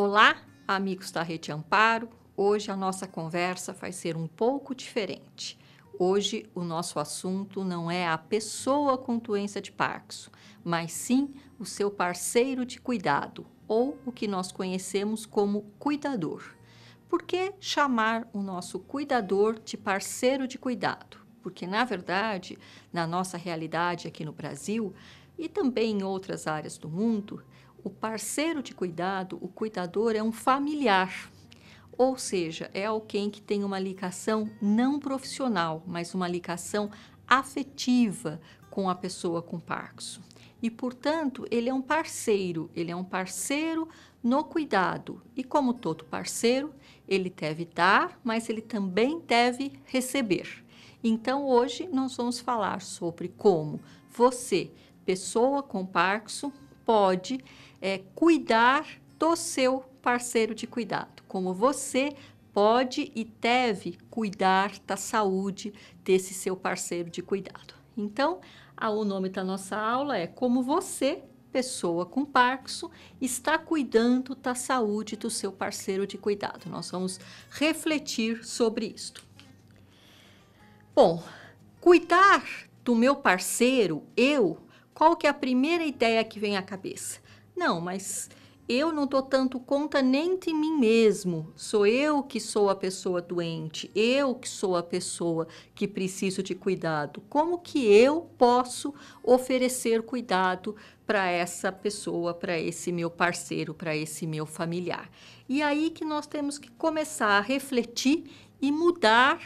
Olá, amigos da Rede Amparo. Hoje a nossa conversa vai ser um pouco diferente. Hoje o nosso assunto não é a pessoa com doença de Parkinson, mas sim o seu parceiro de cuidado, ou o que nós conhecemos como cuidador. Por que chamar o nosso cuidador de parceiro de cuidado? Porque, na verdade, na nossa realidade aqui no Brasil e também em outras áreas do mundo, o parceiro de cuidado, o cuidador, é um familiar, ou seja, é alguém que tem uma ligação não profissional, mas uma ligação afetiva com a pessoa com Parkinson. E, portanto, ele é um parceiro, ele é um parceiro no cuidado. E como todo parceiro, ele deve dar, mas ele também deve receber. Então, hoje nós vamos falar sobre como você, pessoa com Parkinson, pode é cuidar do seu parceiro de cuidado, como você pode e deve cuidar da saúde desse seu parceiro de cuidado. Então, o nome da nossa aula é Como você, pessoa com Parkinson, está cuidando da saúde do seu parceiro de cuidado. Nós vamos refletir sobre isto. Bom, cuidar do meu parceiro, eu, qual que é a primeira ideia que vem à cabeça? Não, mas eu não dou tanto conta nem de mim mesmo. Sou eu que sou a pessoa doente, eu que sou a pessoa que preciso de cuidado. Como que eu posso oferecer cuidado para essa pessoa, para esse meu parceiro, para esse meu familiar? E aí que nós temos que começar a refletir e mudar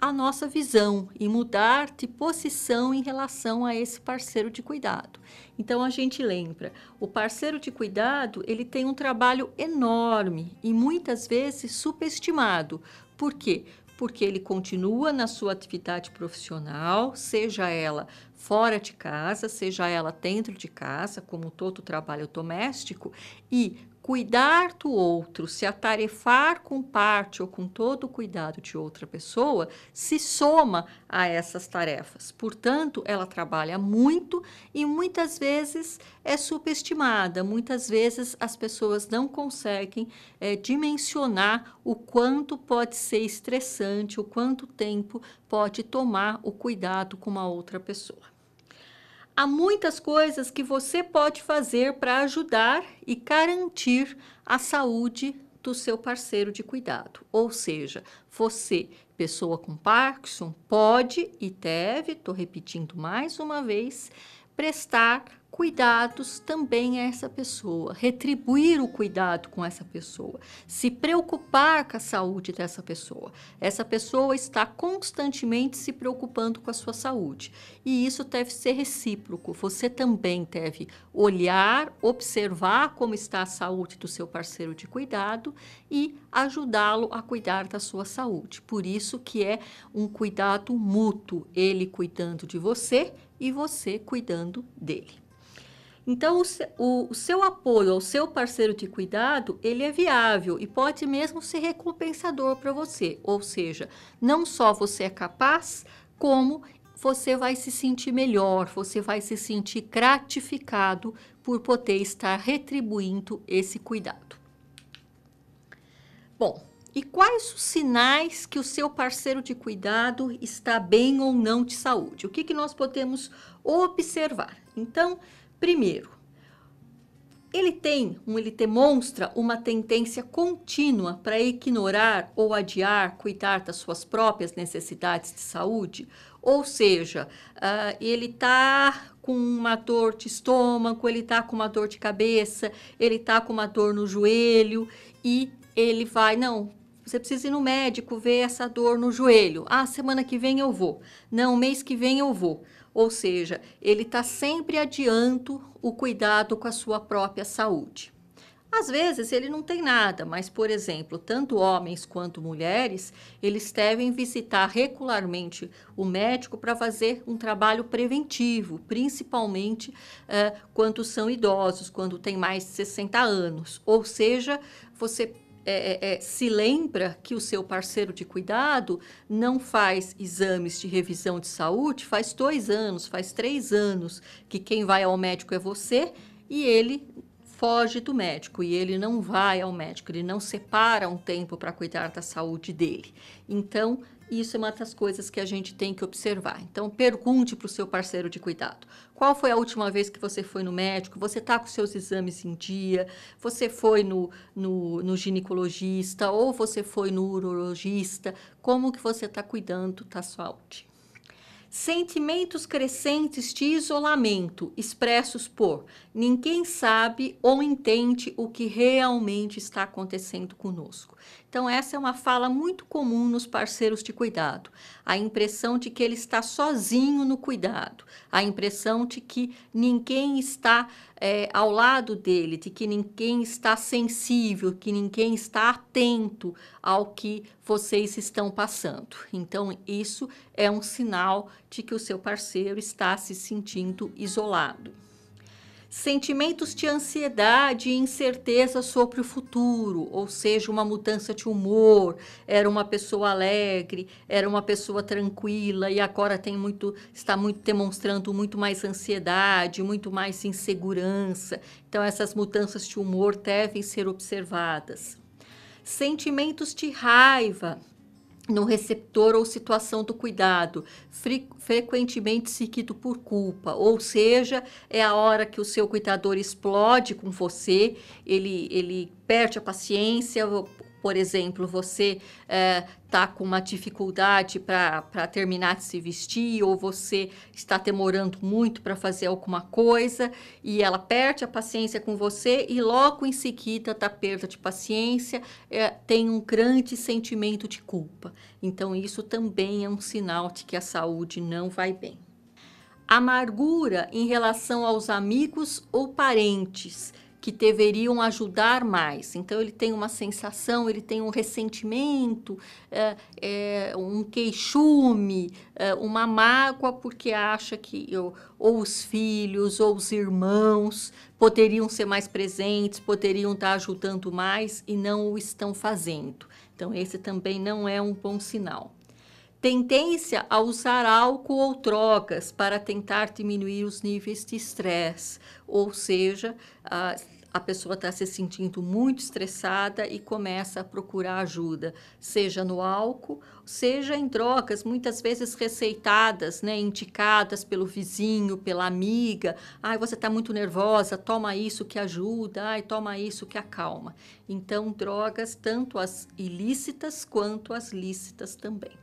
a nossa visão e mudar de posição em relação a esse parceiro de cuidado. Então a gente lembra, o parceiro de cuidado, ele tem um trabalho enorme e muitas vezes subestimado. Por quê? Porque ele continua na sua atividade profissional, seja ela fora de casa, seja ela dentro de casa, como todo trabalho doméstico, e cuidar do outro, se atarefar com parte ou com todo o cuidado de outra pessoa, se soma a essas tarefas. Portanto, ela trabalha muito e muitas vezes é subestimada, muitas vezes as pessoas não conseguem é, dimensionar o quanto pode ser estressante, o quanto tempo pode tomar o cuidado com uma outra pessoa. Há muitas coisas que você pode fazer para ajudar e garantir a saúde do seu parceiro de cuidado. Ou seja, você, pessoa com Parkinson, pode e deve, estou repetindo mais uma vez, prestar cuidados também a essa pessoa, retribuir o cuidado com essa pessoa, se preocupar com a saúde dessa pessoa. Essa pessoa está constantemente se preocupando com a sua saúde e isso deve ser recíproco. Você também deve olhar, observar como está a saúde do seu parceiro de cuidado e ajudá-lo a cuidar da sua saúde. Por isso que é um cuidado mútuo, ele cuidando de você e você cuidando dele. Então, o, o, seu apoio ao seu parceiro de cuidado, ele é viável e pode mesmo ser recompensador para você. Ou seja, não só você é capaz, como você vai se sentir melhor, você vai se sentir gratificado por poder estar retribuindo esse cuidado. Bom, e quais os sinais que o seu parceiro de cuidado está bem ou não de saúde? O que, que nós podemos observar? Então, primeiro, ele tem, ele demonstra uma tendência contínua para ignorar ou adiar cuidar das suas próprias necessidades de saúde, ou seja, uh, ele está com uma dor de estômago, ele está com uma dor de cabeça, ele está com uma dor no joelho e ele vai, não, você precisa ir no médico ver essa dor no joelho. Ah, semana que vem eu vou. Não, mês que vem eu vou. Ou seja, ele está sempre adianto o cuidado com a sua própria saúde. Às vezes ele não tem nada, mas, por exemplo, tanto homens quanto mulheres, eles devem visitar regularmente o médico para fazer um trabalho preventivo, principalmente uh, quando são idosos, quando tem mais de 60 anos. Ou seja, você é, é, é, se lembra que o seu parceiro de cuidado não faz exames de revisão de saúde faz dois anos, faz três anos, que quem vai ao médico é você, e ele foge do médico e ele não vai ao médico, ele não separa um tempo para cuidar da saúde dele. Então, isso é uma das coisas que a gente tem que observar. Então, pergunte para o seu parceiro de cuidado: qual foi a última vez que você foi no médico? Você está com seus exames em dia? Você foi no, no, no, ginecologista ou você foi no urologista? Como que você está cuidando da saúde? sentimentos crescentes de isolamento, expressos por ninguém sabe ou entende o que realmente está acontecendo conosco. Então, essa é uma fala muito comum nos parceiros de cuidado. A impressão de que ele está sozinho no cuidado, a impressão de que ninguém está é, ao lado dele, de que ninguém está sensível, que ninguém está atento ao que vocês estão passando. Então, isso é um sinal de que o seu parceiro está se sentindo isolado sentimentos de ansiedade e incerteza sobre o futuro, ou seja, uma mudança de humor. Era uma pessoa alegre, era uma pessoa tranquila e agora tem muito, está muito demonstrando muito mais ansiedade, muito mais insegurança. Então essas mudanças de humor devem ser observadas. Sentimentos de raiva, no receptor ou situação do cuidado, frequentemente seguido por culpa, ou seja, é a hora que o seu cuidador explode com você, ele, ele perde a paciência, por exemplo, você está eh, é, com uma dificuldade para terminar de se vestir, ou você está demorando muito para fazer alguma coisa, e ela perde a paciência com você, e logo em seguida da perda de paciência, é, tem um grande sentimento de culpa. Então, isso também é um sinal de que a saúde não vai bem. Amargura em relação aos amigos ou parentes que deveriam ajudar mais. Então, ele tem uma sensação, ele tem um ressentimento, é, é, um queixume, é, uma mágoa, porque acha que eu, ou os filhos ou os irmãos poderiam ser mais presentes, poderiam estar ajudando mais e não o estão fazendo. Então, esse também não é um bom sinal tendência a usar álcool ou drogas para tentar diminuir os níveis de estresse, ou seja, uh, a pessoa está se sentindo muito estressada e começa a procurar ajuda, seja no álcool, seja em drogas, muitas vezes receitadas, né, indicadas pelo vizinho, pela amiga. Ai, você está muito nervosa, toma isso que ajuda, ai, toma isso que acalma. Então, drogas, tanto as ilícitas quanto as lícitas também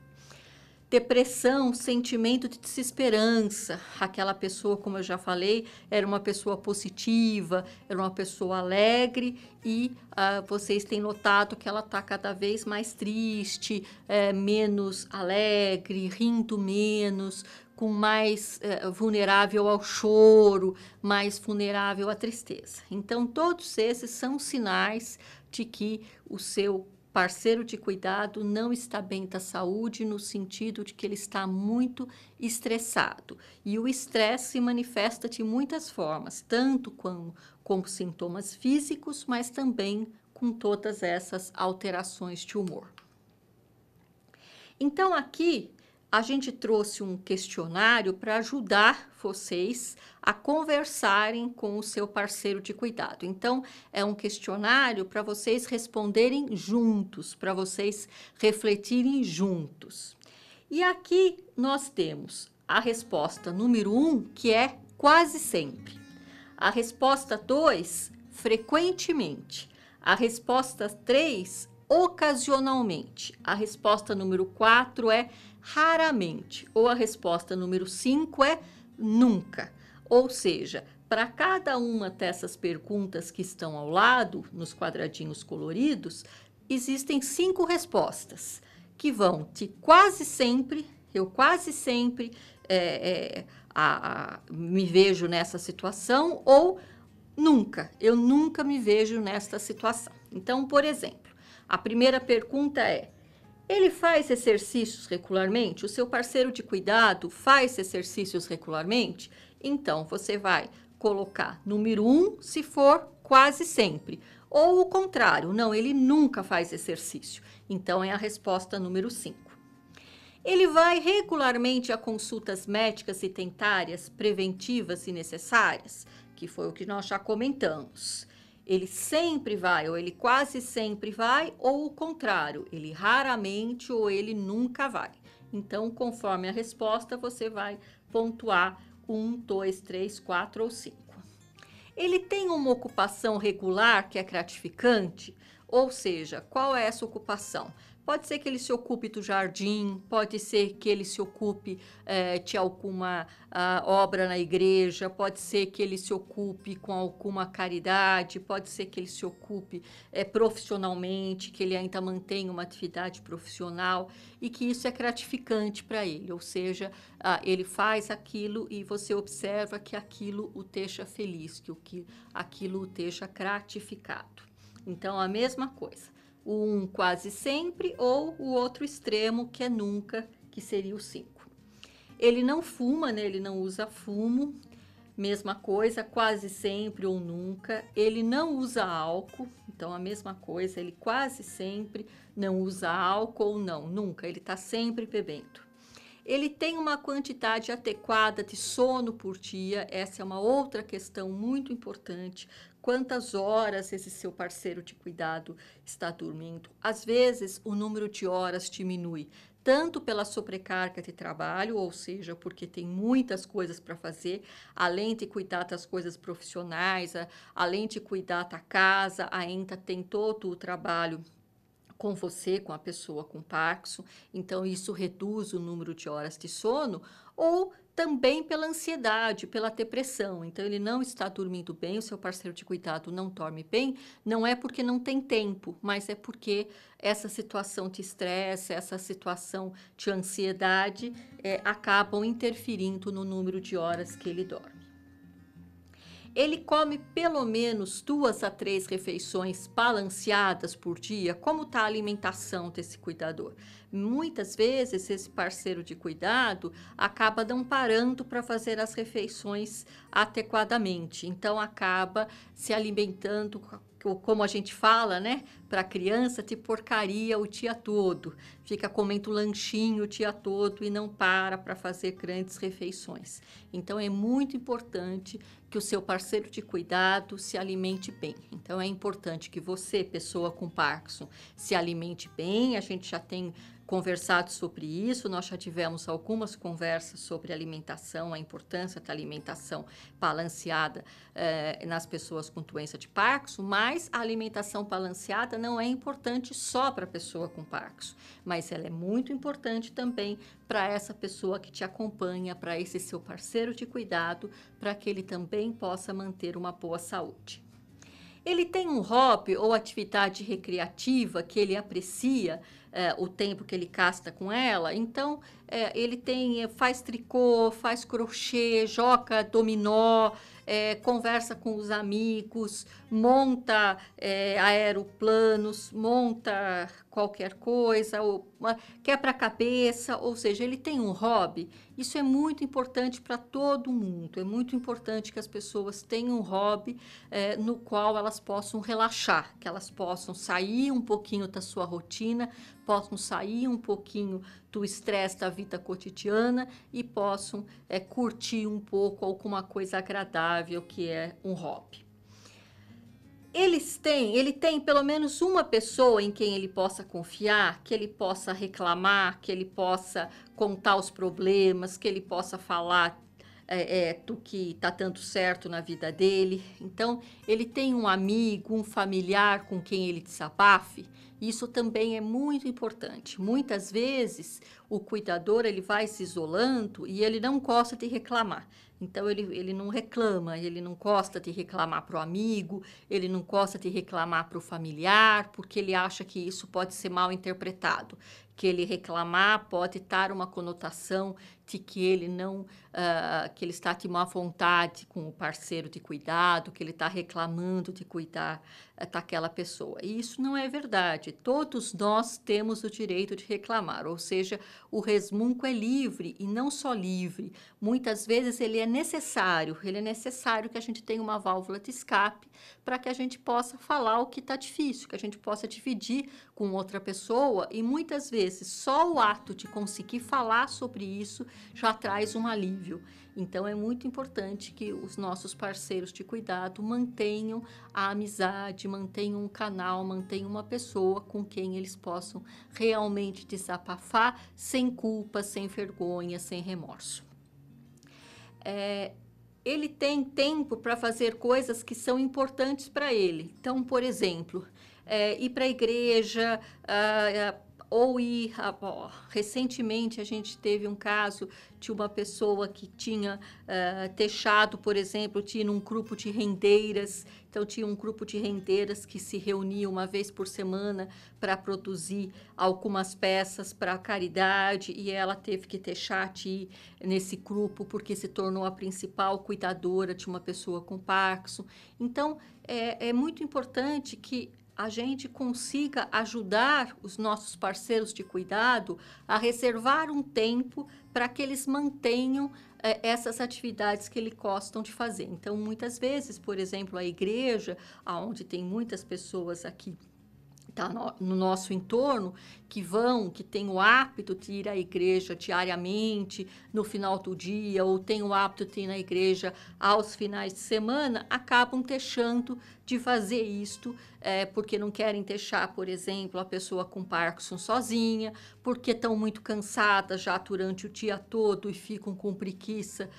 depressão, sentimento de desesperança. Aquela pessoa, como eu já falei, era uma pessoa positiva, era uma pessoa alegre e uh, vocês têm notado que ela está cada vez mais triste, é, menos alegre, rindo menos, com mais é, vulnerável ao choro, mais vulnerável à tristeza. Então, todos esses são sinais de que o seu parceiro de cuidado não está bem da saúde no sentido de que ele está muito estressado. E o estresse se manifesta de muitas formas, tanto com, com sintomas físicos, mas também com todas essas alterações de humor. Então, aqui a gente trouxe um questionário para ajudar vocês a conversarem com o seu parceiro de cuidado. Então, é um questionário para vocês responderem juntos, para vocês refletirem juntos. E aqui nós temos a resposta número um, que é quase sempre. A resposta 2, frequentemente. A resposta 3, ocasionalmente. A resposta número 4 é raramente. Ou a resposta número 5 é nunca. Ou seja, para cada uma dessas perguntas que estão ao lado, nos quadradinhos coloridos, existem cinco respostas que vão de quase sempre, eu quase sempre é, é, a, a, me vejo nessa situação, ou nunca, eu nunca me vejo nesta situação. Então, por exemplo, a primeira pergunta é: ele faz exercícios regularmente? O seu parceiro de cuidado faz exercícios regularmente? Então, você vai colocar número um, se for quase sempre. Ou o contrário, não, ele nunca faz exercício. Então, é a resposta número 5. Ele vai regularmente a consultas médicas e dentárias preventivas e necessárias, que foi o que nós já comentamos ele sempre vai, ou ele quase sempre vai, ou o contrário, ele raramente ou ele nunca vai. Então, conforme a resposta, você vai pontuar um, dois, três, quatro ou cinco. Ele tem uma ocupação regular que é gratificante? Ou seja, qual é essa ocupação? Pode ser que ele se ocupe do jardim, pode ser que ele se ocupe eh, de alguma ah, obra na igreja, pode ser que ele se ocupe com alguma caridade, pode ser que ele se ocupe eh, profissionalmente, que ele ainda mantenha uma atividade profissional e que isso é gratificante para ele. Ou seja, ah, ele faz aquilo e você observa que aquilo o deixa feliz, que, o que aquilo o deixa gratificado. Então, a mesma coisa um quase sempre ou o outro extremo que é nunca, que seria o 5. Ele não fuma, né? ele não usa fumo, mesma coisa, quase sempre ou nunca. Ele não usa álcool, então a mesma coisa, ele quase sempre não usa álcool ou não, nunca, ele está sempre bebendo. Ele tem uma quantidade adequada de sono por dia, essa é uma outra questão muito importante quantas horas esse seu parceiro de cuidado está dormindo. Às vezes, o número de horas diminui, tanto pela sobrecarga de trabalho, ou seja, porque tem muitas coisas para fazer, além de cuidar das coisas profissionais, além de cuidar da casa, ainda tem todo o trabalho com você, com a pessoa com Parkinson, então isso reduz o número de horas de sono, ou também pela ansiedade, pela depressão. Então, ele não está dormindo bem, o seu parceiro de cuidado não dorme bem, não é porque não tem tempo, mas é porque essa situação de estresse, essa situação de ansiedade é, acabam interferindo no número de horas que ele dorme. Ele come pelo menos duas a três refeições balanceadas por dia. Como está a alimentação desse cuidador? Muitas vezes esse parceiro de cuidado acaba não parando para fazer as refeições adequadamente. Então acaba se alimentando como a gente fala, né, para criança, de porcaria o dia todo. Fica comendo lanchinho o dia todo e não para para fazer grandes refeições. Então é muito importante que o seu parceiro de cuidado se alimente bem. Então é importante que você, pessoa com Parkinson, se alimente bem. A gente já tem conversado sobre isso, nós já tivemos algumas conversas sobre alimentação, a importância da alimentação balanceada eh, nas pessoas com doença de Parkinson, mas a alimentação balanceada não é importante só para a pessoa com Parkinson, mas ela é muito importante também para essa pessoa que te acompanha, para esse seu parceiro de cuidado, para que ele também possa manter uma boa saúde. Ele tem um hobby ou atividade recreativa que ele aprecia, é, o tempo que ele casta com ela. Então, é, ele tem eh, faz tricô, faz crochê, joga dominó, conversa com os amigos, monta aeroplanos, monta qualquer coisa, ou uma, quebra a cabeça, ou seja, ele tem um hobby. Isso é muito importante para todo mundo. É muito importante que as pessoas tenham um hobby é, no qual elas possam relaxar, que elas possam sair um pouquinho da sua rotina, possam sair um pouquinho do estresse da vida cotidiana e possam é, curtir um pouco alguma coisa agradável que é um hobby eles têm, ele tem pelo menos uma pessoa em quem ele possa confiar, que ele possa reclamar, que ele possa contar os problemas, que ele possa falar é, é, do que está tanto certo na vida dele. Então, ele tem um amigo, um familiar com quem ele desabafe. Isso também é muito importante. Muitas vezes, o cuidador ele vai se isolando e ele não gosta de reclamar. Então ele, ele não reclama, ele não gosta de reclamar para o amigo, ele não gosta de reclamar para o familiar, porque ele acha que isso pode ser mal interpretado, que ele reclamar pode estar uma conotação de que ele não, uh, que ele está de má vontade com o parceiro de cuidado, que ele está reclamando de cuidar eh, daquela pessoa. E isso não é verdade. Todos nós temos o direito de reclamar, ou seja, o resmungo é livre e não só livre. Muitas vezes ele é necessário, ele é necessário que a gente tenha uma válvula de escape para que a gente possa falar o que está difícil, que a gente possa dividir com outra pessoa e muitas vezes só o ato de conseguir falar sobre isso já traz um alívio. Então é muito importante que os nossos parceiros de cuidado mantenham a amizade, mantenham um canal, mantenham uma pessoa com quem eles possam realmente desabafar sem culpa, sem vergonha, sem remorso. É, ele tem tempo para fazer coisas que são importantes para ele. Então, por exemplo, é, ir para a igreja, ah, ah, ou ir a, ah, ó, recentemente a gente teve um caso de uma pessoa que tinha uh, eh, techado, por exemplo, tinha um grupo de rendeiras, então tinha um grupo de rendeiras que se reunia uma vez por semana para produzir algumas peças para caridade e ela teve que techar de nesse grupo porque se tornou a principal cuidadora de uma pessoa com Parkinson. Então é, é muito importante que a gente consiga ajudar os nossos parceiros de cuidado a reservar um tempo para que eles mantenham é, essas atividades que eles gostam de fazer. Então, muitas vezes, por exemplo, a igreja, onde tem muitas pessoas aqui tá, no, no, nosso entorno que vão, que tem o hábito de ir à igreja diariamente, no final do dia, ou tem o hábito de ir na igreja aos finais de semana, acabam deixando de fazer isto é, porque não querem deixar, por exemplo, a pessoa com Parkinson sozinha, porque estão muito cansadas já durante o dia todo e ficam com preguiça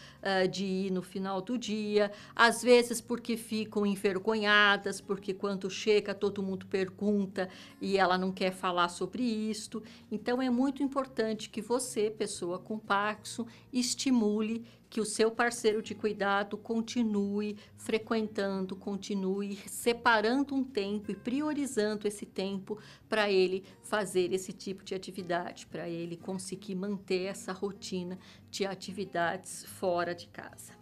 uh, de ir no final do dia, às vezes porque ficam envergonhadas, porque quando chega todo mundo pergunta e ela não quer falar sobre isto. Então é muito importante que você, pessoa com Paxo, estimule que o seu parceiro de cuidado continue frequentando, continue separando um tempo e priorizando esse tempo para ele fazer esse tipo de atividade, para ele conseguir manter essa rotina de atividades fora de casa.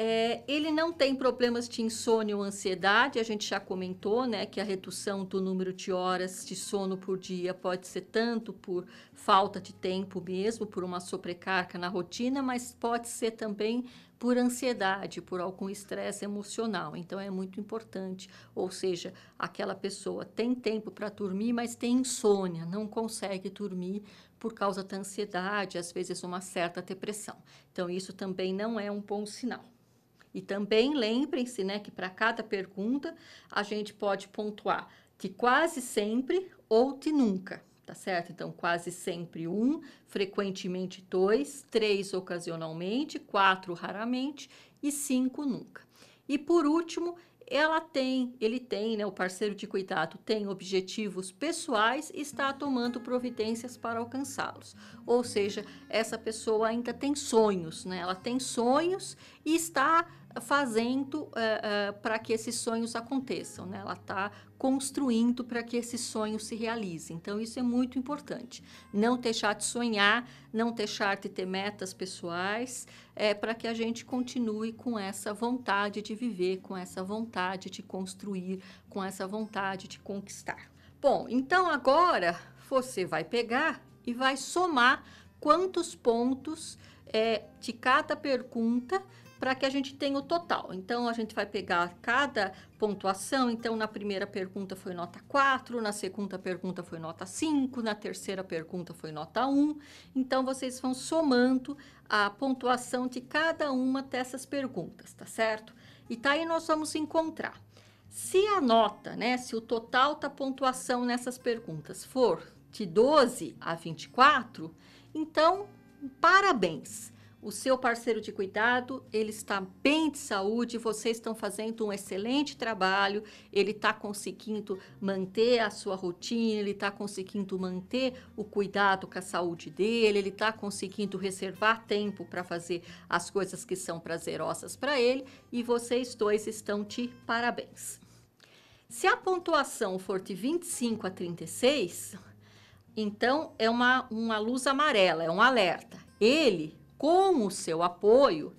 É, ele não tem problemas de insônia ou ansiedade, a gente já comentou, né, que a redução do número de horas de sono por dia pode ser tanto por falta de tempo mesmo, por uma sobrecarga na rotina, mas pode ser também por ansiedade, por algum estresse emocional. Então é muito importante, ou seja, aquela pessoa tem tempo para dormir, mas tem insônia, não consegue dormir por causa da ansiedade, às vezes uma certa depressão. Então isso também não é um bom sinal. E também lembrem-se né, que para cada pergunta a gente pode pontuar que quase sempre ou que nunca, tá certo? Então, quase sempre um, frequentemente dois, três ocasionalmente, quatro raramente e cinco nunca. E por último, ela tem, ele tem, né, o parceiro de cuidado tem objetivos pessoais e está tomando providências para alcançá-los. Ou seja, essa pessoa ainda tem sonhos, né? Ela tem sonhos e está fazendo uh, eh, uh, eh, para que esses sonhos aconteçam, né? ela está construindo para que esse sonho se realize. Então, isso é muito importante. Não deixar de sonhar, não deixar de ter metas pessoais, é, para que a gente continue com essa vontade de viver, com essa vontade de construir, com essa vontade de conquistar. Bom, então agora você vai pegar e vai somar quantos pontos é, de cada pergunta para que a gente tenha o total. Então, a gente vai pegar cada pontuação. Então, na primeira pergunta foi nota 4, na segunda pergunta foi nota 5, na terceira pergunta foi nota 1. Então, vocês vão somando a pontuação de cada uma dessas perguntas, tá certo? E tá aí nós vamos encontrar. Se a nota, né, se o total da pontuação nessas perguntas for de 12 a 24, então parabéns o seu parceiro de cuidado, ele está bem de saúde, vocês estão fazendo um excelente trabalho, ele está conseguindo manter a sua rotina, ele está conseguindo manter o cuidado com a saúde dele, ele está conseguindo reservar tempo para fazer as coisas que são prazerosas para ele e vocês dois estão de parabéns. Se a pontuação for de 25 a 36, então é uma, uma luz amarela, é um alerta. Ele com o seu apoio,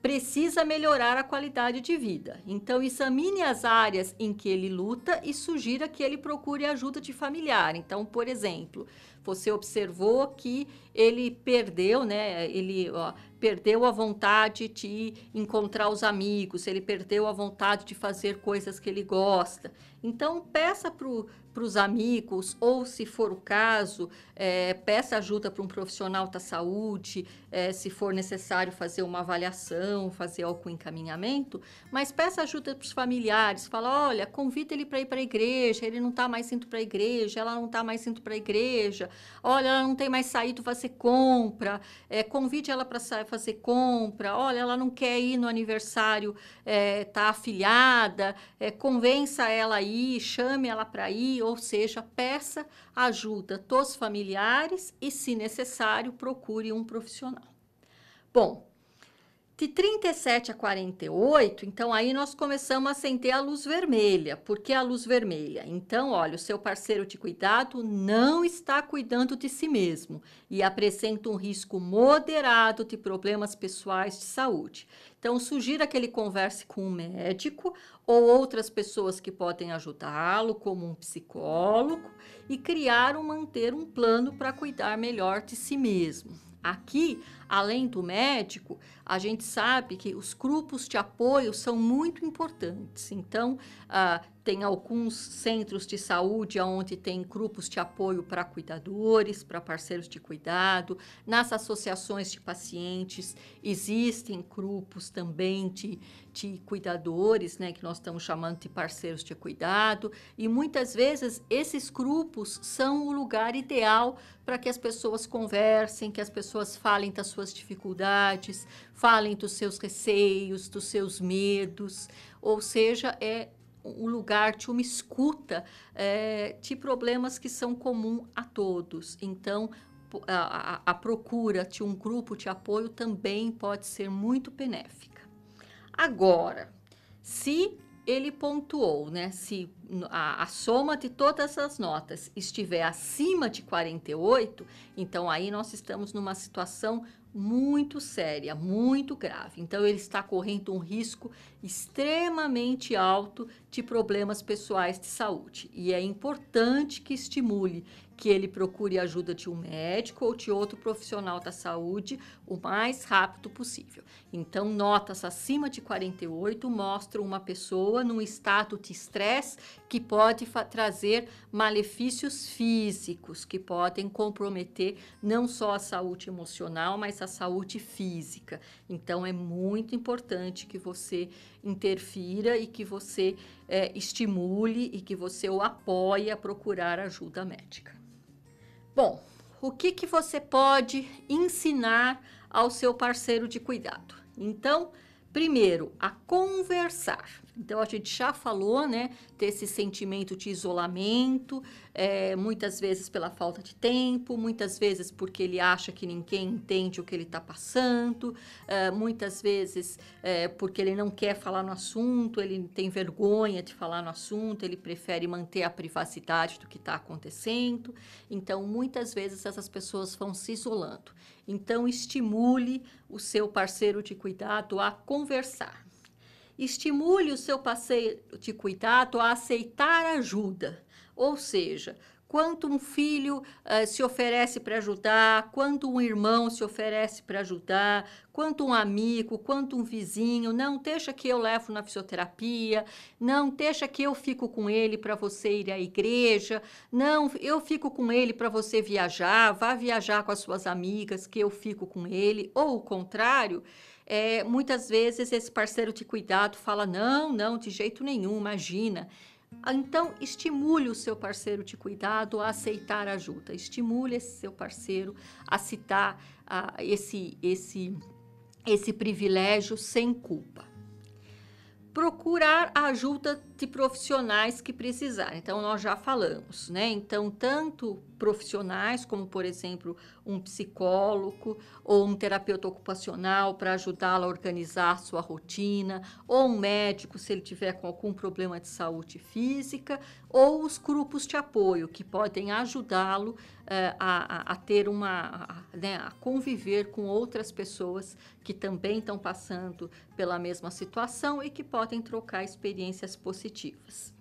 precisa melhorar a qualidade de vida. Então, examine as áreas em que ele luta e sugira que ele procure ajuda de familiar. Então, por exemplo, você observou que ele perdeu, né? Ele ó, perdeu a vontade de encontrar os amigos, ele perdeu a vontade de fazer coisas que ele gosta. Então, peça para os amigos, ou se for o caso, é, peça ajuda para um profissional da saúde, é, se for necessário fazer uma avaliação, fazer algum encaminhamento, mas peça ajuda para os familiares, fala, olha, convida ele para ir para a igreja, ele não está mais indo para a igreja, ela não está mais indo para a igreja, olha, ela não tem mais saído, você se fazer compra, é, convide ela para fazer compra, olha, ela não quer ir no aniversário, é, tá afilhada, é, convença ela a ir, chame ela para ir, ou seja, peça ajuda dos familiares e, se necessário, procure um profissional. Bom, de 37 a 48, então aí nós começamos a sentir a luz vermelha. Por que a luz vermelha? Então, olha, o seu parceiro de cuidado não está cuidando de si mesmo e apresenta um risco moderado de problemas pessoais de saúde. Então, sugira que ele converse com um médico ou outras pessoas que podem ajudá-lo, como um psicólogo, e criar ou manter um plano para cuidar melhor de si mesmo. Aqui, Além do médico, a gente sabe que os grupos de apoio são muito importantes. Então, ah, tem alguns centros de saúde onde tem grupos de apoio para cuidadores, para parceiros de cuidado. Nas associações de pacientes existem grupos também de, de cuidadores, né, que nós estamos chamando de parceiros de cuidado. E muitas vezes esses grupos são o lugar ideal para que as pessoas conversem, que as pessoas falem da sua suas dificuldades, falem dos seus receios, dos seus medos, ou seja, é um lugar de uma escuta é, de problemas que são comum a todos. Então, a, a, a procura de um grupo de apoio também pode ser muito benéfica. Agora, se ele pontuou, né? Se a, a, soma de todas as notas estiver acima de 48, então aí nós estamos numa situação muito séria, muito grave. Então, ele está correndo um risco extremamente alto de problemas pessoais de saúde. E é importante que estimule que ele procure ajuda de um médico ou de outro profissional da saúde o mais rápido possível. Então, notas acima de 48 mostram uma pessoa num estado de estresse que pode trazer malefícios físicos, que podem comprometer não só a saúde emocional, mas a saúde física. Então, é muito importante que você interfira e que você é, estimule e que você o apoie a procurar ajuda médica. Bom, o que, que você pode ensinar ao seu parceiro de cuidado? Então, primeiro, a conversar. Então a gente já falou, né, desse sentimento de isolamento, é, muitas vezes pela falta de tempo, muitas vezes porque ele acha que ninguém entende o que ele está passando, é, muitas vezes é, porque ele não quer falar no assunto, ele tem vergonha de falar no assunto, ele prefere manter a privacidade do que está acontecendo. Então muitas vezes essas pessoas vão se isolando. Então estimule o seu parceiro de cuidado a conversar. Estimule o seu parceiro de cuidado a aceitar ajuda, ou seja, quanto um filho uh, se oferece para ajudar, quanto um irmão se oferece para ajudar, quanto um amigo, quanto um vizinho, não deixa que eu levo na fisioterapia, não deixa que eu fico com ele para você ir à igreja, não, eu fico com ele para você viajar, vá viajar com as suas amigas, que eu fico com ele, ou o contrário, é, muitas vezes esse parceiro de cuidado fala: não, não, de jeito nenhum, imagina. Então, estimule o seu parceiro de cuidado a aceitar ajuda, estimule esse seu parceiro a citar esse, esse, esse privilégio sem culpa. Procurar a ajuda de profissionais que precisarem. Então, nós já falamos, né? Então, tanto profissionais, como, por exemplo, um psicólogo ou um terapeuta ocupacional para ajudá-la a organizar a sua rotina, ou um médico se ele tiver com algum problema de saúde física, ou os grupos de apoio que podem ajudá-lo eh, a, a, ter uma, a, né, a conviver com outras pessoas que também estão passando pela mesma situação e que podem trocar experiências positivas positivas.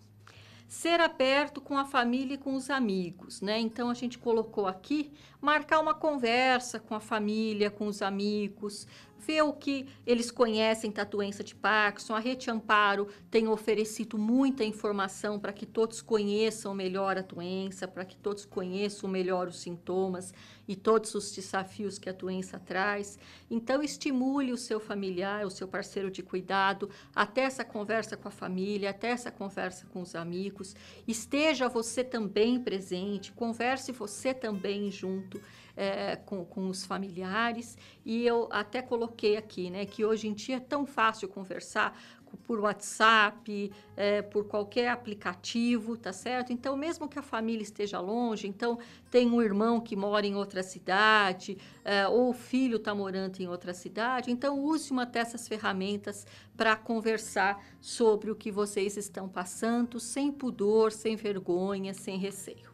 Ser aberto com a família e com os amigos, né? Então a gente colocou aqui marcar uma conversa com a família, com os amigos, vê o que eles conhecem da doença de Parkinson. A Rede Amparo tem oferecido muita informação para que todos conheçam melhor a doença, para que todos conheçam melhor os sintomas e todos os desafios que a doença traz. Então, estimule o seu familiar, o seu parceiro de cuidado, até essa conversa com a família, até essa conversa com os amigos. Esteja você também presente, converse você também junto é, com, com os familiares. E eu até coloquei aqui, né, que hoje em dia é tão fácil conversar por WhatsApp, é, por qualquer aplicativo, tá certo? Então, mesmo que a família esteja longe, então tem um irmão que mora em outra cidade, é, ou o filho está morando em outra cidade, então use uma dessas ferramentas para conversar sobre o que vocês estão passando, sem pudor, sem vergonha, sem receio.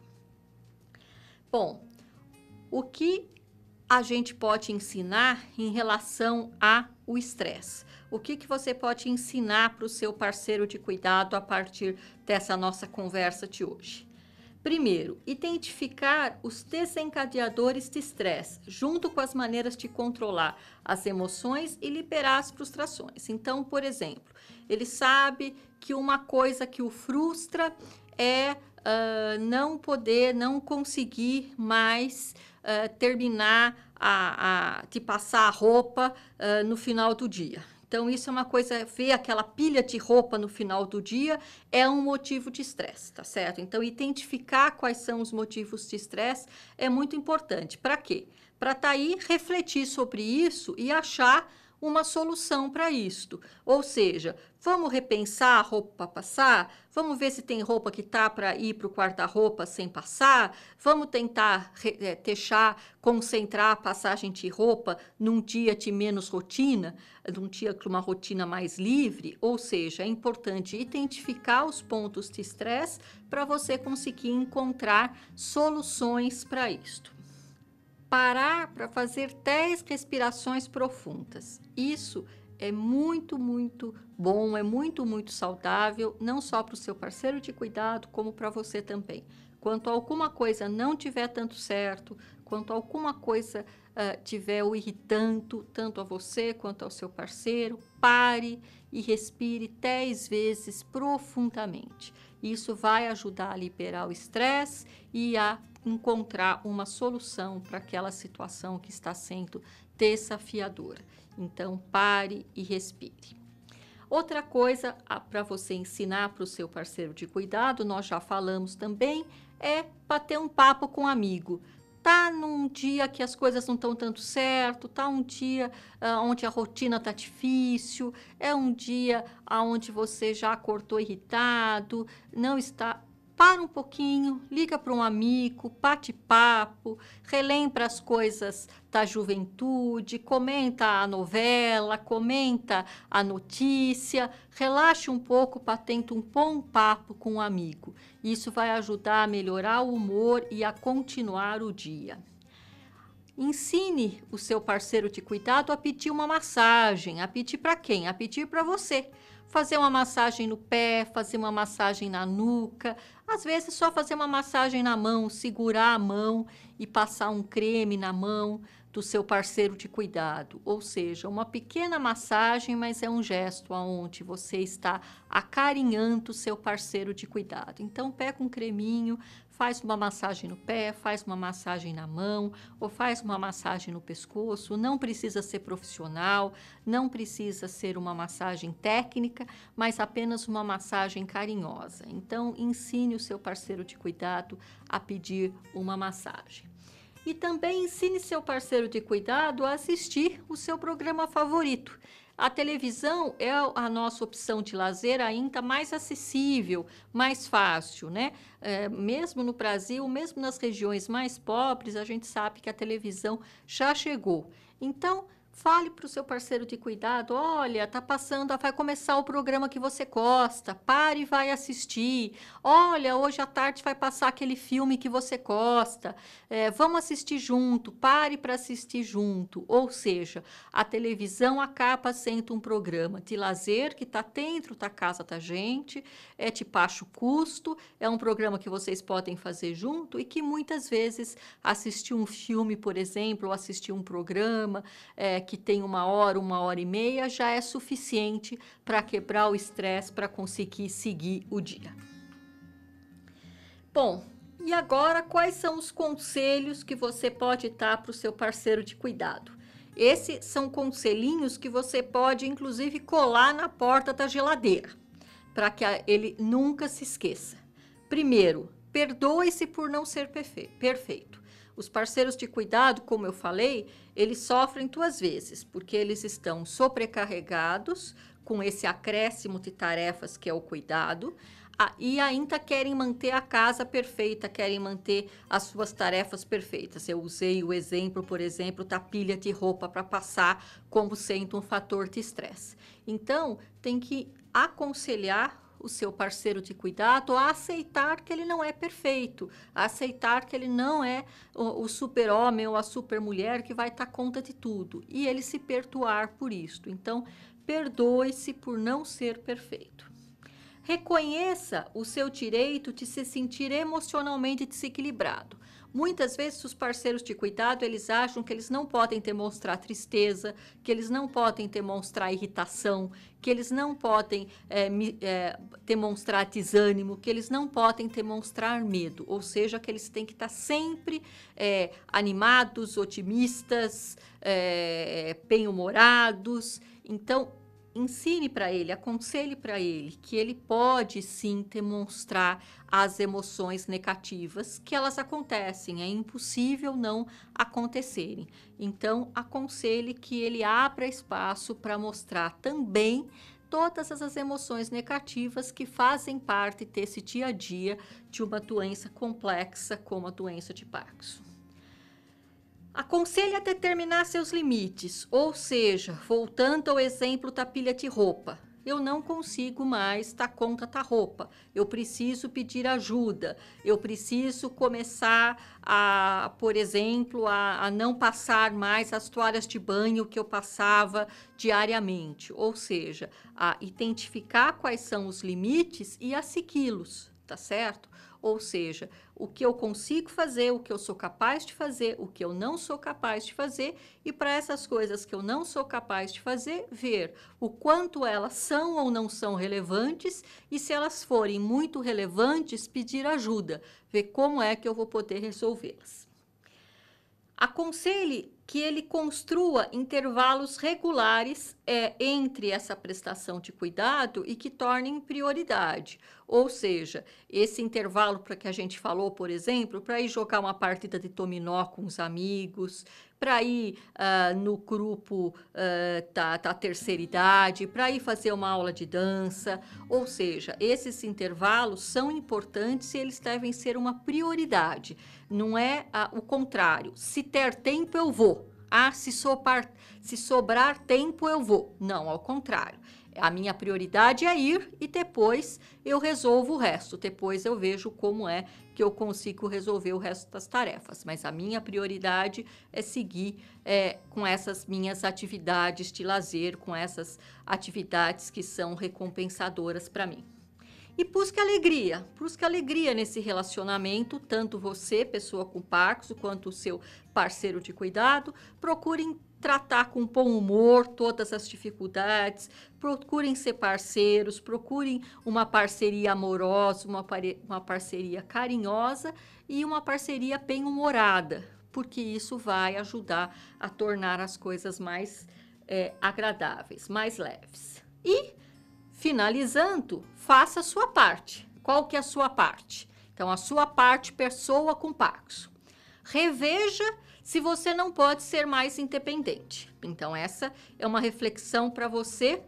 Bom, o que a gente pode ensinar em relação ao estresse? O que, que você pode ensinar para o seu parceiro de cuidado a partir dessa nossa conversa de hoje? Primeiro, identificar os desencadeadores de estresse, junto com as maneiras de controlar as emoções e liberar as frustrações. Então, por exemplo, ele sabe que uma coisa que o frustra é uh, não poder, não conseguir mais uh, terminar a, a, passar a roupa uh, no final do dia. Então, isso é uma coisa, ver aquela pilha de roupa no final do dia é um motivo de estresse, tá certo? Então, identificar quais são os motivos de estresse é muito importante. Para quê? Para estar tá aí, refletir sobre isso e achar uma solução para isto. Ou seja, vamos repensar a roupa para passar, vamos ver se tem roupa que tá para ir para o guarda roupa sem passar, vamos tentar é, deixar, concentrar a passagem de roupa num dia de menos rotina, num dia com uma rotina mais livre. Ou seja, é importante identificar os pontos de estresse para você conseguir encontrar soluções para isto parar para fazer 10 respirações profundas. Isso é muito, muito bom, é muito, muito saudável, não só para o seu parceiro de cuidado, como para você também. Quanto alguma coisa não tiver tanto certo, quanto alguma coisa uh, tiver o irritando, tanto a você quanto ao seu parceiro, pare e respire 10 vezes profundamente. Isso vai ajudar a liberar o estresse e a encontrar uma solução para aquela situação que está sendo desafiadora. Então, pare e respire. Outra coisa ah, para você ensinar para o seu parceiro de cuidado, nós já falamos também, é bater um papo com um amigo. Tá num dia que as coisas não estão tanto certo, tá um dia uh, onde a rotina tá difícil, é um dia onde você já acordou irritado, não está para um pouquinho, liga para um amigo, bate papo, relembra as coisas da juventude, comenta a novela, comenta a notícia, relaxe um pouco para tenta um bom papo com um amigo. Isso vai ajudar a melhorar o humor e a continuar o dia. Ensine o seu parceiro de cuidado a pedir uma massagem, a pedir para quem? A pedir para você fazer uma massagem no pé, fazer uma massagem na nuca, às vezes só fazer uma massagem na mão, segurar a mão e passar um creme na mão do seu parceiro de cuidado, ou seja, uma pequena massagem, mas é um gesto aonde você está acarinhando o seu parceiro de cuidado. Então pega um creminho, faz uma massagem no pé, faz uma massagem na mão ou faz uma massagem no pescoço. Não precisa ser profissional, não precisa ser uma massagem técnica, mas apenas uma massagem carinhosa. Então, ensine o seu parceiro de cuidado a pedir uma massagem. E também ensine seu parceiro de cuidado a assistir o seu programa favorito. A televisão é a nossa opção de lazer ainda mais acessível, mais fácil, né? É, mesmo no Brasil, mesmo nas regiões mais pobres, a gente sabe que a televisão já chegou. Então, Fale para o seu parceiro de cuidado, olha, tá passando, vai começar o programa que você gosta, pare e vai assistir. Olha, hoje à tarde vai passar aquele filme que você gosta. É, vamos assistir junto, pare para assistir junto. Ou seja, a televisão acaba sendo um programa de lazer que está dentro da casa da gente, é de baixo custo, é um programa que vocês podem fazer junto e que muitas vezes assistir um filme, por exemplo, ou assistir um programa é, que tem uma hora, uma hora e meia, já é suficiente para quebrar o estresse, para conseguir seguir o dia. Bom, e agora quais são os conselhos que você pode dar para o seu parceiro de cuidado? Esses são conselhinhos que você pode, inclusive, colar na porta da geladeira, para que ele nunca se esqueça. Primeiro, perdoe-se por não ser perfe perfeito. Os parceiros de cuidado, como eu falei, eles sofrem duas vezes, porque eles estão sobrecarregados com esse acréscimo de tarefas que é o cuidado, e ainda querem manter a casa perfeita, querem manter as suas tarefas perfeitas. Eu usei o exemplo, por exemplo, da pilha de roupa para passar como sendo um fator de estresse. Então, tem que aconselhar o seu parceiro de cuidado a aceitar que ele não é perfeito, a aceitar que ele não é o, o super-homem ou a super-mulher que vai estar tá conta de tudo e ele se perdoar por isto. Então, perdoe-se por não ser perfeito. Reconheça o seu direito de se sentir emocionalmente desequilibrado. Muitas vezes os parceiros de cuidado, eles acham que eles não podem demonstrar tristeza, que eles não podem demonstrar irritação, que eles não podem é, é, demonstrar desânimo, que eles não podem demonstrar medo, ou seja, que eles têm que estar sempre é, animados, otimistas, bem-humorados. Então, ensine para ele, aconselhe para ele que ele pode sim demonstrar as emoções negativas, que elas acontecem, é impossível não acontecerem. Então, aconselhe que ele abra espaço para mostrar também todas as emoções negativas que fazem parte desse dia a dia de uma doença complexa como a doença de Parkinson. Aconselha determinar seus limites, ou seja, voltando ao exemplo da pilha de roupa. Eu não consigo mais dar conta da roupa. Eu preciso pedir ajuda. Eu preciso começar a, por exemplo, a, a não passar mais as toalhas de banho que eu passava diariamente. Ou seja, a identificar quais são os limites e a segui-los, tá certo? Ou seja, o que eu consigo fazer, o que eu sou capaz de fazer, o que eu não sou capaz de fazer, e para essas coisas que eu não sou capaz de fazer, ver o quanto elas são ou não são relevantes e se elas forem muito relevantes, pedir ajuda, ver como é que eu vou poder resolvê-las. Aconselhe que ele construa intervalos regulares é, entre essa prestação de cuidado e que tornem prioridade. Ou seja, esse intervalo para que a gente falou, por exemplo, para ir jogar uma partida de dominó com os amigos, para ir uh, no grupo uh, da, da terceira idade, para ir fazer uma aula de dança. Ou seja, esses intervalos são importantes e eles devem ser uma prioridade. Não é uh, o contrário. Se ter tempo, eu vou. Ah, se, sopar, se sobrar tempo, eu vou. Não, ao contrário. A minha prioridade é ir e depois eu resolvo o resto. Depois eu vejo como é que eu consigo resolver o resto das tarefas. Mas a minha prioridade é seguir é, com essas minhas atividades de lazer, com essas atividades que são recompensadoras para mim. E busque alegria, busque alegria nesse relacionamento, tanto você, pessoa com Parkinson, quanto o seu parceiro de cuidado. Procurem tratar com bom humor todas as dificuldades, procurem ser parceiros, procurem uma parceria amorosa, uma, uma parceria carinhosa e uma parceria bem-humorada, porque isso vai ajudar a tornar as coisas mais é, agradáveis, mais leves. E, finalizando, faça a sua parte. Qual que é a sua parte? Então, a sua parte, pessoa com Paxo. Reveja se você não pode ser mais independente. Então, essa é uma reflexão para você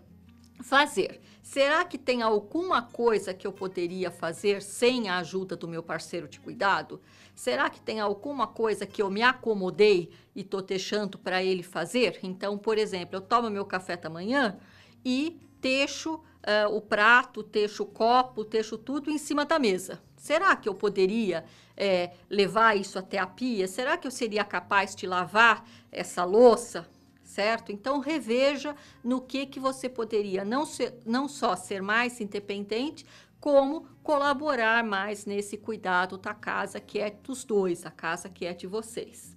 fazer. Será que tem alguma coisa que eu poderia fazer sem a ajuda do meu parceiro de cuidado? Será que tem alguma coisa que eu me acomodei e tô deixando para ele fazer? Então, por exemplo, eu tomo meu café da manhã e deixo uh, o prato, deixo o copo, deixo tudo em cima da mesa. Será que eu poderia é, levar isso até a pia? Será que eu seria capaz de lavar essa louça? Certo? Então reveja no que que você poderia não, ser, não só ser mais independente, como colaborar mais nesse cuidado da casa que é dos dois, a casa que é de vocês.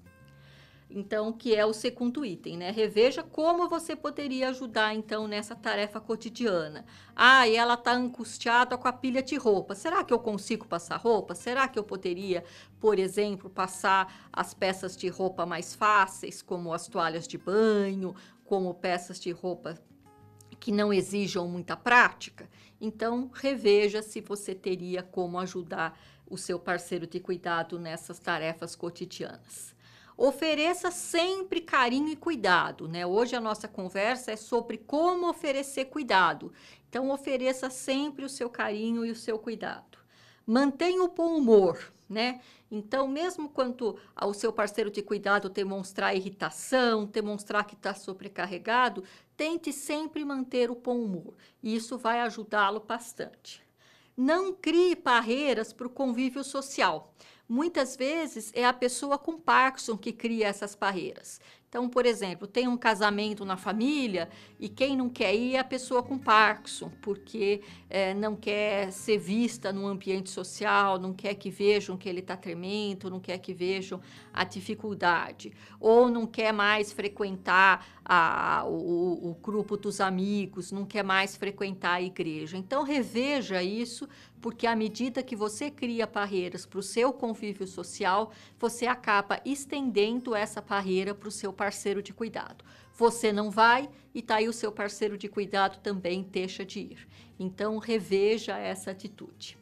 Então, que é o segundo item, né? Reveja como você poderia ajudar, então, nessa tarefa cotidiana. Ah, e ela está angustiada com a pilha de roupa. Será que eu consigo passar roupa? Será que eu poderia, por exemplo, passar as peças de roupa mais fáceis, como as toalhas de banho, como peças de roupa que não exijam muita prática? Então, reveja se você teria como ajudar o seu parceiro de cuidado nessas tarefas cotidianas. Ofereça sempre carinho e cuidado, né? Hoje a nossa conversa é sobre como oferecer cuidado. Então ofereça sempre o seu carinho e o seu cuidado. Mantenha o bom humor, né? Então, mesmo quanto ao seu parceiro de cuidado demonstrar irritação, demonstrar que está sobrecarregado, tente sempre manter o bom humor. isso vai ajudá-lo bastante. Não crie barreiras para o convívio social. Muitas vezes é a pessoa com Parkinson que cria essas barreiras. Então, por exemplo, tem um casamento na família e quem não quer ir é a pessoa com Parkinson, porque é, não quer ser vista no ambiente social, não quer que vejam que ele está tremendo, não quer que vejam a dificuldade, ou não quer mais frequentar a, o, o grupo dos amigos, não quer mais frequentar a igreja. Então, reveja isso porque à medida que você cria barreiras para o seu convívio social, você acaba estendendo essa barreira para o seu parceiro de cuidado. Você não vai e tá aí o seu parceiro de cuidado também deixa de ir. Então reveja essa atitude.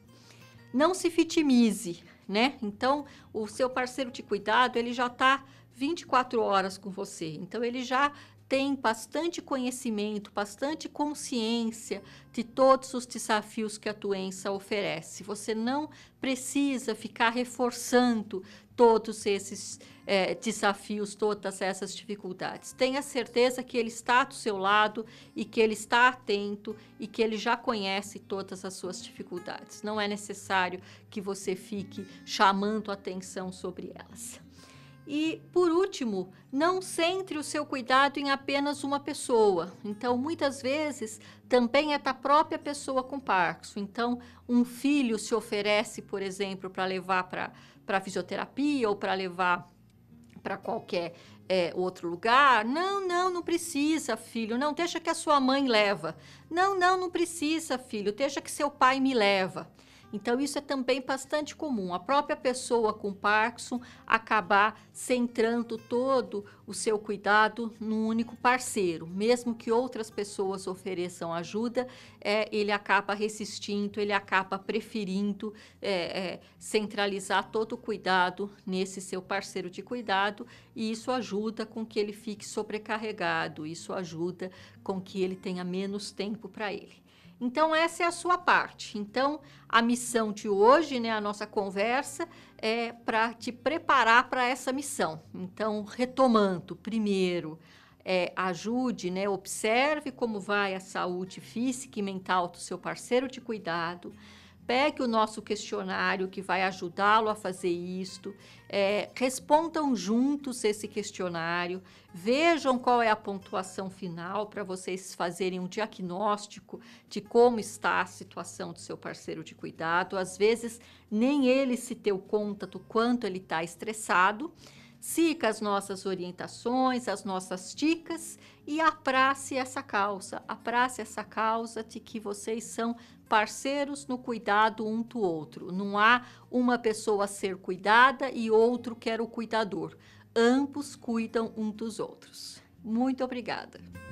Não se vitimize, né? Então o seu parceiro de cuidado ele já está 24 horas com você. Então, ele já tem bastante conhecimento, bastante consciência de todos os desafios que a doença oferece. Você não precisa ficar reforçando todos esses é, desafios, todas essas dificuldades. Tenha certeza que ele está do seu lado e que ele está atento e que ele já conhece todas as suas dificuldades. Não é necessário que você fique chamando atenção sobre elas. E, por último, não centre o seu cuidado em apenas uma pessoa. Então, muitas vezes, também é da própria pessoa com Parkinson. Então, um filho se oferece, por exemplo, para levar para fisioterapia ou para levar para qualquer é, outro lugar. Não, não, não precisa, filho. Não, deixa que a sua mãe leva. Não, não, não precisa, filho. Deixa que seu pai me leva. Então, isso é também bastante comum. A própria pessoa com Parkinson acabar centrando todo o seu cuidado num único parceiro. Mesmo que outras pessoas ofereçam ajuda, é, ele acaba resistindo, ele acaba preferindo é, é, centralizar todo o cuidado nesse seu parceiro de cuidado e isso ajuda com que ele fique sobrecarregado, isso ajuda com que ele tenha menos tempo para ele. Então, essa é a sua parte. Então, a missão de hoje, né, a nossa conversa, é para te preparar para essa missão. Então, retomando, primeiro, é, ajude, né, observe como vai a saúde física e mental do seu parceiro de cuidado. Pegue o nosso questionário que vai ajudá-lo a fazer isto é, respondam juntos esse questionário, vejam qual é a pontuação final para vocês fazerem um diagnóstico de como está a situação do seu parceiro de cuidado. Às vezes, nem ele se deu conta do quanto ele está estressado. Siga as nossas orientações, as nossas dicas e aprace essa causa. Aprace essa causa de que vocês são parceiros no cuidado um do outro. Não há uma pessoa a ser cuidada e outro que era o cuidador. Ambos cuidam um dos outros. Muito obrigada.